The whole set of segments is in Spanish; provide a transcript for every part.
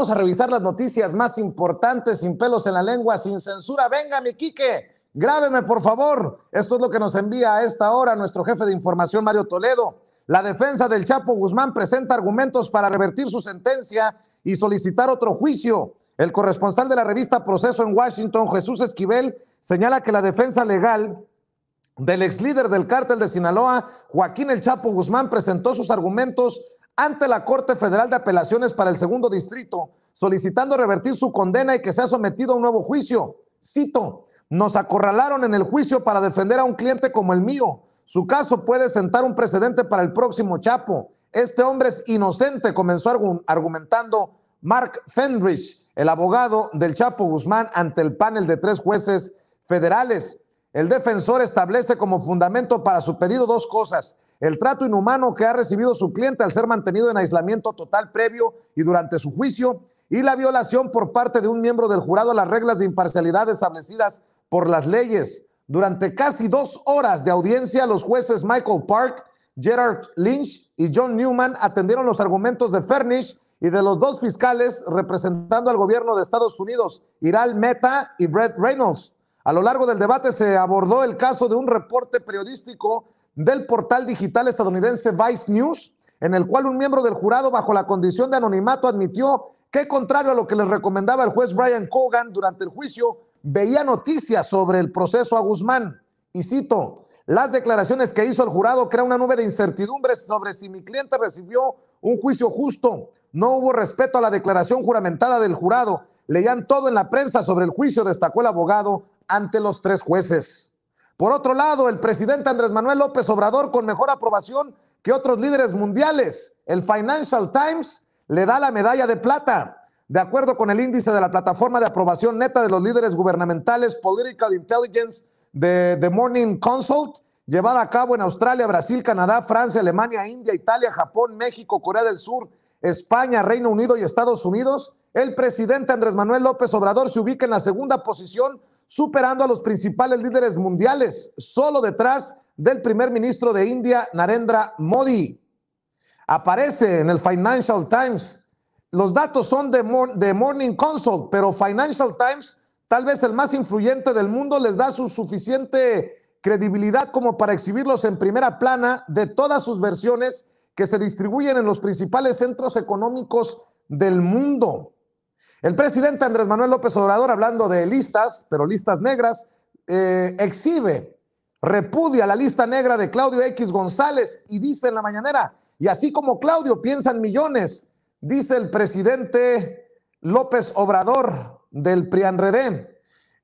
Vamos a revisar las noticias más importantes, sin pelos en la lengua, sin censura. Venga, mi Quique, grábeme, por favor. Esto es lo que nos envía a esta hora nuestro jefe de información, Mario Toledo. La defensa del Chapo Guzmán presenta argumentos para revertir su sentencia y solicitar otro juicio. El corresponsal de la revista Proceso en Washington, Jesús Esquivel, señala que la defensa legal del ex líder del cártel de Sinaloa, Joaquín El Chapo Guzmán, presentó sus argumentos ante la Corte Federal de Apelaciones para el Segundo Distrito, solicitando revertir su condena y que sea sometido a un nuevo juicio. Cito, nos acorralaron en el juicio para defender a un cliente como el mío. Su caso puede sentar un precedente para el próximo Chapo. Este hombre es inocente, comenzó argumentando Mark Fenrich, el abogado del Chapo Guzmán, ante el panel de tres jueces federales. El defensor establece como fundamento para su pedido dos cosas. El trato inhumano que ha recibido su cliente al ser mantenido en aislamiento total previo y durante su juicio y la violación por parte de un miembro del jurado a las reglas de imparcialidad establecidas por las leyes. Durante casi dos horas de audiencia, los jueces Michael Park, Gerard Lynch y John Newman atendieron los argumentos de Furnish y de los dos fiscales representando al gobierno de Estados Unidos, Iral Meta y Brett Reynolds. A lo largo del debate se abordó el caso de un reporte periodístico del portal digital estadounidense Vice News, en el cual un miembro del jurado bajo la condición de anonimato admitió que contrario a lo que les recomendaba el juez Brian Cogan durante el juicio, veía noticias sobre el proceso a Guzmán. Y cito, las declaraciones que hizo el jurado crean una nube de incertidumbres sobre si mi cliente recibió un juicio justo. No hubo respeto a la declaración juramentada del jurado. Leían todo en la prensa sobre el juicio, destacó el abogado ante los tres jueces. Por otro lado, el presidente Andrés Manuel López Obrador, con mejor aprobación que otros líderes mundiales, el Financial Times le da la medalla de plata. De acuerdo con el índice de la plataforma de aprobación neta de los líderes gubernamentales Political Intelligence de The Morning Consult, llevada a cabo en Australia, Brasil, Canadá, Francia, Alemania, India, Italia, Japón, México, Corea del Sur, España, Reino Unido y Estados Unidos, el presidente Andrés Manuel López Obrador se ubica en la segunda posición superando a los principales líderes mundiales, solo detrás del primer ministro de India, Narendra Modi. Aparece en el Financial Times. Los datos son de, Morning Consult, pero Financial Times, tal vez el más influyente del mundo, les da su suficiente credibilidad como para exhibirlos en primera plana de todas sus versiones que se distribuyen en los principales centros económicos del mundo. El presidente Andrés Manuel López Obrador, hablando de listas, pero listas negras, eh, exhibe, repudia la lista negra de Claudio X González y dice en la mañanera, y así como Claudio piensan millones, dice el presidente López Obrador del Reden.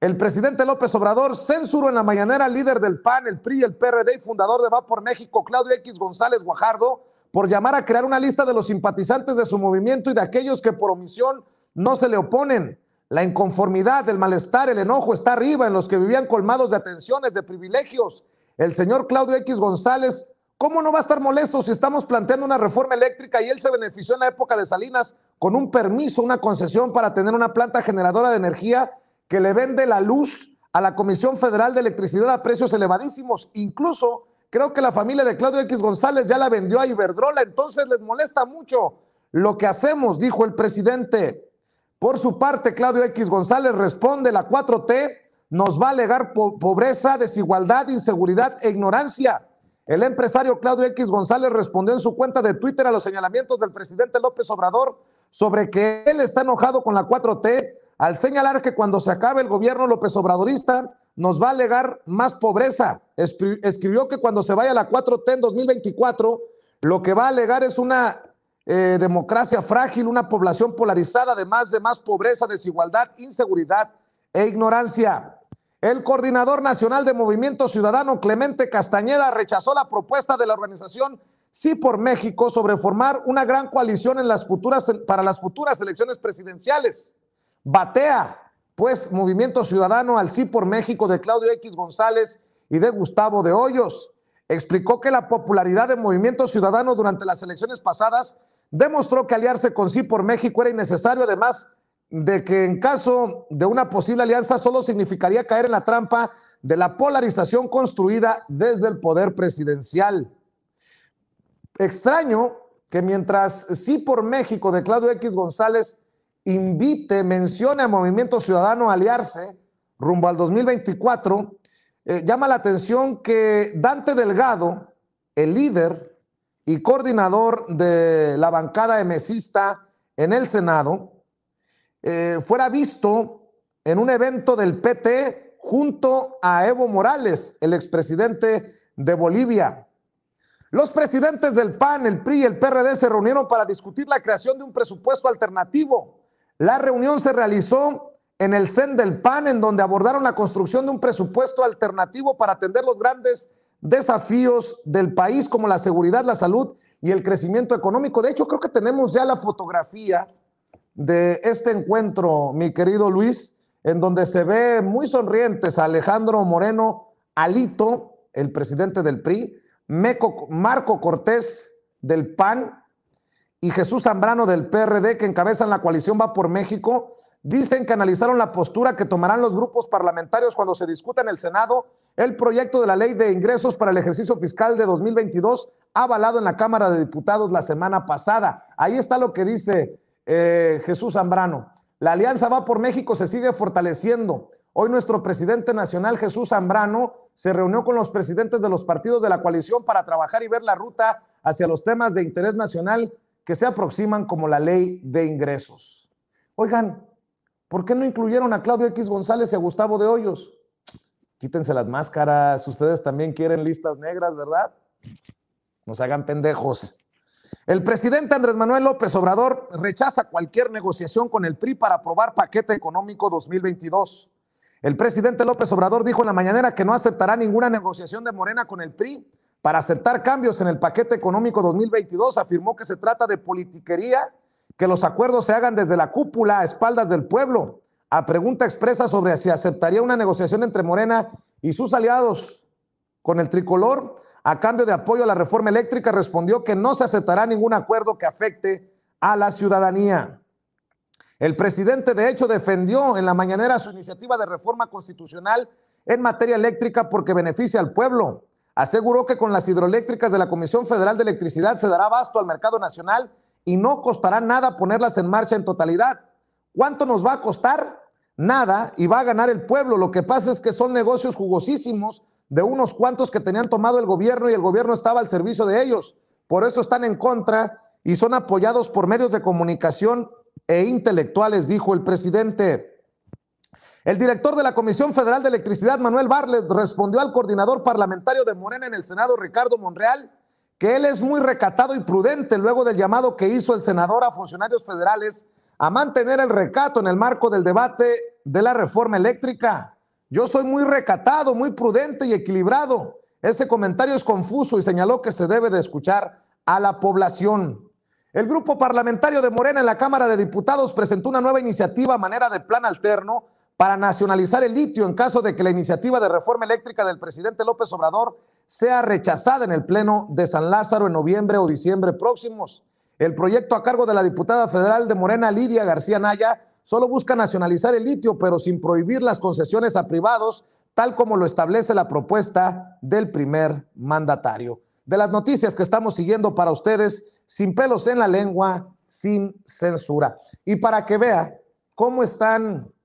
El presidente López Obrador censuró en la mañanera al líder del PAN, el PRI, el PRD y fundador de Va por México, Claudio X González Guajardo, por llamar a crear una lista de los simpatizantes de su movimiento y de aquellos que por omisión no se le oponen. La inconformidad, el malestar, el enojo está arriba en los que vivían colmados de atenciones, de privilegios. El señor Claudio X González, ¿cómo no va a estar molesto si estamos planteando una reforma eléctrica y él se benefició en la época de Salinas con un permiso, una concesión para tener una planta generadora de energía que le vende la luz a la Comisión Federal de Electricidad a precios elevadísimos? Incluso creo que la familia de Claudio X González ya la vendió a Iberdrola, entonces les molesta mucho lo que hacemos, dijo el presidente. Por su parte, Claudio X González responde, la 4T nos va a alegar pobreza, desigualdad, inseguridad e ignorancia. El empresario Claudio X González respondió en su cuenta de Twitter a los señalamientos del presidente López Obrador sobre que él está enojado con la 4T al señalar que cuando se acabe el gobierno López Obradorista nos va a alegar más pobreza. Escribió que cuando se vaya la 4T en 2024, lo que va a alegar es una eh, democracia frágil, una población polarizada, además de más pobreza, desigualdad, inseguridad e ignorancia. El coordinador nacional de Movimiento Ciudadano, Clemente Castañeda, rechazó la propuesta de la organización Sí por México sobre formar una gran coalición en las futuras, para las futuras elecciones presidenciales. Batea, pues, Movimiento Ciudadano al Sí por México de Claudio X González y de Gustavo de Hoyos. Explicó que la popularidad de Movimiento Ciudadano durante las elecciones pasadas demostró que aliarse con sí por México era innecesario, además de que en caso de una posible alianza solo significaría caer en la trampa de la polarización construida desde el poder presidencial. Extraño que mientras sí por México de Claudio X González invite, mencione a Movimiento Ciudadano a aliarse rumbo al 2024, eh, llama la atención que Dante Delgado, el líder y coordinador de la bancada emesista en el Senado, eh, fuera visto en un evento del PT junto a Evo Morales, el expresidente de Bolivia. Los presidentes del PAN, el PRI y el PRD se reunieron para discutir la creación de un presupuesto alternativo. La reunión se realizó en el CEN del PAN, en donde abordaron la construcción de un presupuesto alternativo para atender los grandes desafíos del país como la seguridad, la salud y el crecimiento económico. De hecho, creo que tenemos ya la fotografía de este encuentro, mi querido Luis, en donde se ve muy sonrientes a Alejandro Moreno, Alito, el presidente del PRI, Marco Cortés del PAN y Jesús Zambrano del PRD, que encabezan la coalición Va por México, dicen que analizaron la postura que tomarán los grupos parlamentarios cuando se discuta en el Senado el proyecto de la ley de ingresos para el ejercicio fiscal de 2022 ha avalado en la Cámara de Diputados la semana pasada. Ahí está lo que dice eh, Jesús Zambrano. La alianza va por México, se sigue fortaleciendo. Hoy nuestro presidente nacional, Jesús Zambrano, se reunió con los presidentes de los partidos de la coalición para trabajar y ver la ruta hacia los temas de interés nacional que se aproximan como la ley de ingresos. Oigan, ¿por qué no incluyeron a Claudio X González y a Gustavo de Hoyos? Quítense las máscaras. Ustedes también quieren listas negras, ¿verdad? Nos hagan pendejos. El presidente Andrés Manuel López Obrador rechaza cualquier negociación con el PRI para aprobar paquete económico 2022. El presidente López Obrador dijo en la mañanera que no aceptará ninguna negociación de Morena con el PRI para aceptar cambios en el paquete económico 2022. Afirmó que se trata de politiquería, que los acuerdos se hagan desde la cúpula a espaldas del pueblo a pregunta expresa sobre si aceptaría una negociación entre Morena y sus aliados con el tricolor a cambio de apoyo a la reforma eléctrica, respondió que no se aceptará ningún acuerdo que afecte a la ciudadanía. El presidente, de hecho, defendió en la mañanera su iniciativa de reforma constitucional en materia eléctrica porque beneficia al pueblo. Aseguró que con las hidroeléctricas de la Comisión Federal de Electricidad se dará abasto al mercado nacional y no costará nada ponerlas en marcha en totalidad. ¿Cuánto nos va a costar? Nada, y va a ganar el pueblo. Lo que pasa es que son negocios jugosísimos de unos cuantos que tenían tomado el gobierno y el gobierno estaba al servicio de ellos. Por eso están en contra y son apoyados por medios de comunicación e intelectuales, dijo el presidente. El director de la Comisión Federal de Electricidad, Manuel Barlet, respondió al coordinador parlamentario de Morena en el Senado, Ricardo Monreal, que él es muy recatado y prudente luego del llamado que hizo el senador a funcionarios federales a mantener el recato en el marco del debate de la reforma eléctrica. Yo soy muy recatado, muy prudente y equilibrado. Ese comentario es confuso y señaló que se debe de escuchar a la población. El grupo parlamentario de Morena en la Cámara de Diputados presentó una nueva iniciativa a manera de plan alterno para nacionalizar el litio en caso de que la iniciativa de reforma eléctrica del presidente López Obrador sea rechazada en el Pleno de San Lázaro en noviembre o diciembre próximos. El proyecto a cargo de la diputada federal de Morena, Lidia García Naya, solo busca nacionalizar el litio, pero sin prohibir las concesiones a privados, tal como lo establece la propuesta del primer mandatario. De las noticias que estamos siguiendo para ustedes, sin pelos en la lengua, sin censura. Y para que vea cómo están